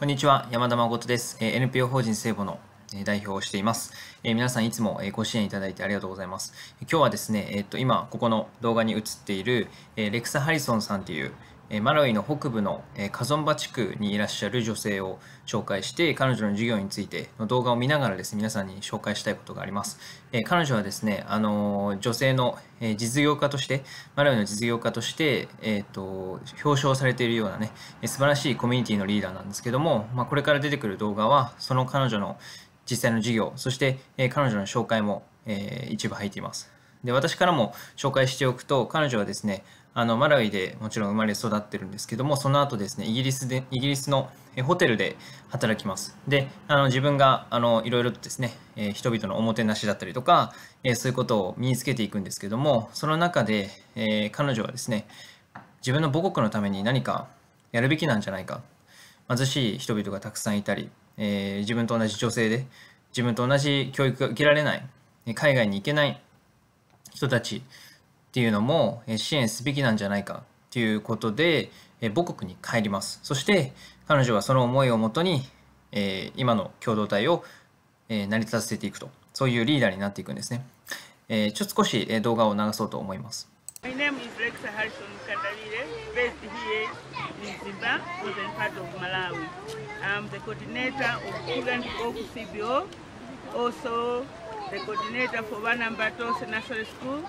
こんにちは、山田誠です。NPO 法人聖母の代表をしています。皆さんいつもご支援いただいてありがとうございます。今日はですね、えっと、今ここの動画に映っているレクサ・ハリソンさんというマラウイの北部のカゾンバ地区にいらっしゃる女性を紹介して彼女の授業についての動画を見ながらですね皆さんに紹介したいことがあります、え彼女はですねあの女性の実業家としてマラウイの実業家として、えーと、表彰されているようなね素晴らしいコミュニティのリーダーなんですけども、まあ、これから出てくる動画はその彼女の実際の授業そして、え彼女の紹介も、え一部入っていますで私からも紹介しておくと彼女はですねあのマラウイでもちろん生まれ育ってるんですけどもその後ですねイギリスでイギリスのホテルで働きますであの自分があのいろいろとですね、人々のおもてなしだったりとか、そういうことを身につけていくんですけどもその中で、え彼女はですね自分の母国のために何かやるべきなんじゃないか貧しい人々がたくさんいたり、え自分と同じ女性で自分と同じ教育が受けられない海外に行けない人たちっていうのも支援すべきなんじゃないかということで母国に帰りますそして彼女はその思いをもとに今の共同体を成り立たせていくとそういうリーダーになっていくんですねちょっと少し動画を流そうと思います My name is r e x a Harrison k a n d a r i r e based here in Zimbabwe, northern part of Malawi. I'm the coordinator of Student of a CBO, also the coordinator for Wanambato National School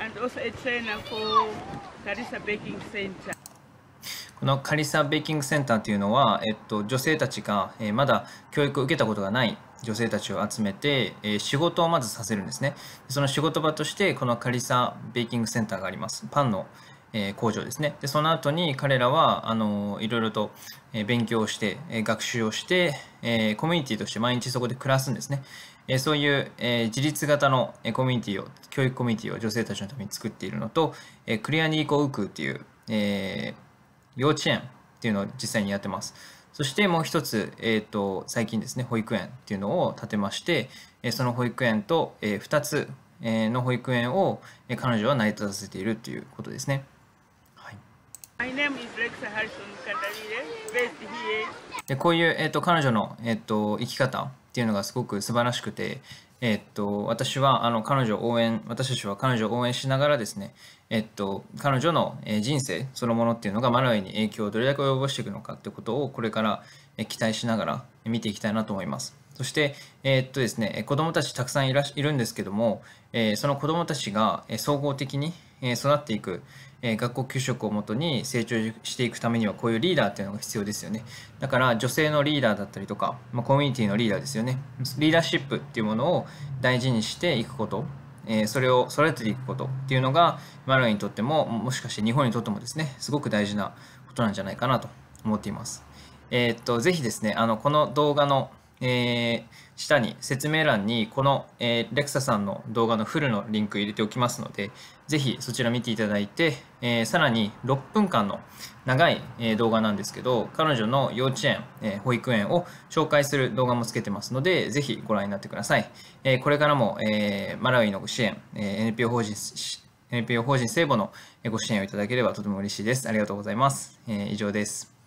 and also a trainer for Carissa Baking Center. このカリサベーキングセンターというのは、えっと、女性たちが、えー、まだ教育を受けたことがない女性たちを集めて、えー、仕事をまずさせるんですね。その仕事場として、このカリサベーキングセンターがあります。パンの、えー、工場ですね。で、その後に彼らは、あのー、いろいろと、勉強をして、学習をして、えー、コミュニティとして毎日そこで暮らすんですね。えそういう、え自立型の、えコミュニティを、教育コミュニティを女性たちのために作っているのと、えクリアニーコウクっていう、え幼稚園っていうのを実際にやってます。そしてもう一つ、えーと、最近ですね保育園っていうのを建てまして、えその保育園と、え2つの保育園を彼女はり立させているということですね。はい、でこういう、えーと、彼女の、えーと生き方っていうのがすごく素晴らしくて、えっと、私はあの彼女を応援、私たちは彼女を応援しながらですね、えっと、彼女の人生そのものっていうのがマナウイに影響をどれだけ及ぼしていくのかってことをこれから期待しながら見ていきたいなと思います。そして、えー、っとですね、子どもたちたくさんいらいるんですけども、えー、その子どもたちが総合的に育っていく、えー、学校給食をもとに成長していくためにはこういうリーダーっていうのが必要ですよねだから女性のリーダーだったりとか、まあ、コミュニティのリーダーですよねリーダーシップっていうものを大事にしていくことえそれを育てていくことっていうのがマラにとってももしかして日本にとってもですねすごく大事なことなんじゃないかなと思っています。えー、っとぜひですねあのこの動画のえー、下に説明欄にこの、えー、レクサさんの動画のフルのリンク入れておきますので、ぜひそちら見ていただいて、えー、さらに6分間の長い、え動画なんですけど、彼女の幼稚園、え保育園を紹介する動画もつけてますので、ぜひご覧になってください。えこれからも、えマラウイのご支援、え NPO 法人 NPO 法人聖母のご支援をいただければとても嬉しいです。ありがとうございます。え以上です。